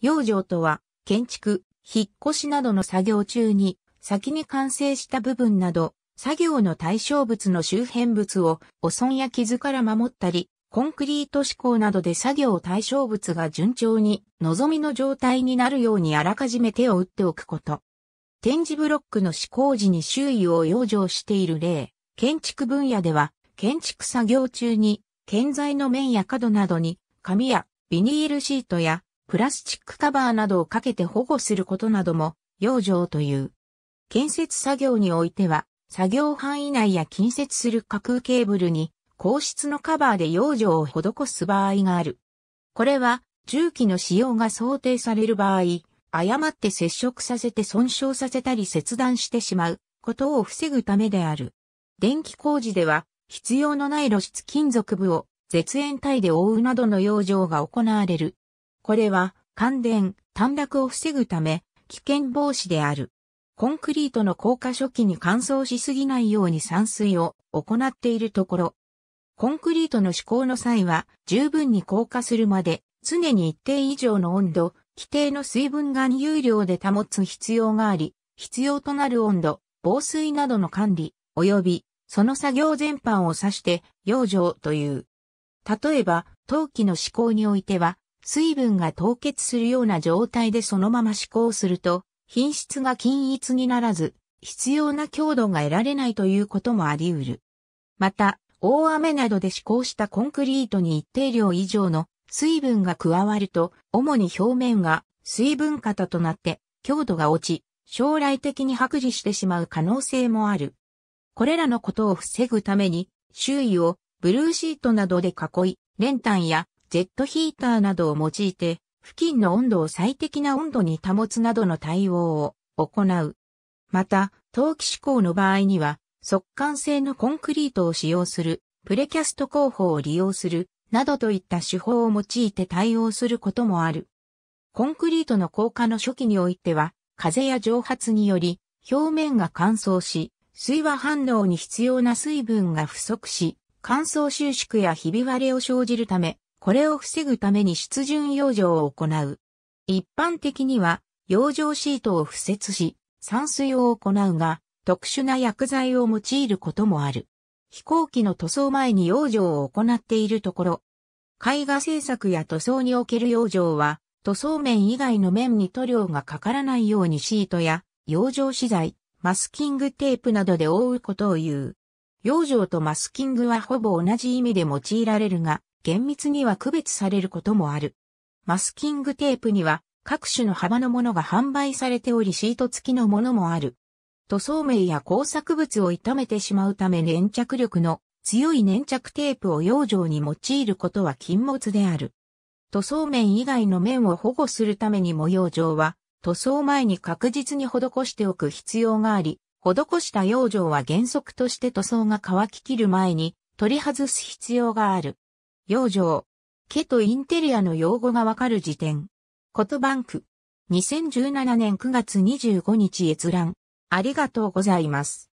養生とは、建築、引っ越しなどの作業中に、先に完成した部分など、作業の対象物の周辺物を汚損や傷から守ったり、コンクリート施工などで作業対象物が順調に望みの状態になるようにあらかじめ手を打っておくこと。展示ブロックの施工時に周囲を養生している例、建築分野では、建築作業中に、建材の面や角などに、紙やビニールシートやプラスチックカバーなどをかけて保護することなども、養生という。建設作業においては、作業範囲内や近接する架空ケーブルに、硬質のカバーで養生を施す場合がある。これは、重機の使用が想定される場合、誤って接触させて損傷させたり切断してしまうことを防ぐためである。電気工事では、必要のない露出金属部を絶縁体で覆うなどの養生が行われる。これは、感電、短絡を防ぐため、危険防止である。コンクリートの硬化初期に乾燥しすぎないように散水を行っているところ。コンクリートの施工の際は、十分に硬化するまで、常に一定以上の温度、規定の水分含有量で保つ必要があり、必要となる温度、防水などの管理、及び、その作業全般を指して、養生という。例えば、陶器の施工においては、水分が凍結するような状態でそのまま試行すると、品質が均一にならず、必要な強度が得られないということもあり得る。また、大雨などで施行したコンクリートに一定量以上の水分が加わると、主に表面が水分型となって強度が落ち、将来的に剥離してしまう可能性もある。これらのことを防ぐために、周囲をブルーシートなどで囲い、練炭やジェットヒーターなどを用いて、付近の温度を最適な温度に保つなどの対応を行う。また、陶器志向の場合には、速乾性のコンクリートを使用する、プレキャスト工法を利用する、などといった手法を用いて対応することもある。コンクリートの硬化の初期においては、風や蒸発により、表面が乾燥し、水和反応に必要な水分が不足し、乾燥収縮やひび割れを生じるため、これを防ぐために湿潤養生を行う。一般的には、養生シートを敷設し、散水を行うが、特殊な薬剤を用いることもある。飛行機の塗装前に養生を行っているところ、絵画制作や塗装における養生は、塗装面以外の面に塗料がかからないようにシートや養生資材、マスキングテープなどで覆うことを言う。養生とマスキングはほぼ同じ意味で用いられるが、厳密には区別されることもある。マスキングテープには各種の幅のものが販売されておりシート付きのものもある。塗装面や工作物を傷めてしまうため粘着力の強い粘着テープを養生に用いることは禁物である。塗装面以外の面を保護するために模様状は、塗装前に確実に施しておく必要があり、施した養生は原則として塗装が乾ききる前に取り外す必要がある。養生、家とインテリアの用語がわかる辞典。とバンク。2017年9月25日閲覧。ありがとうございます。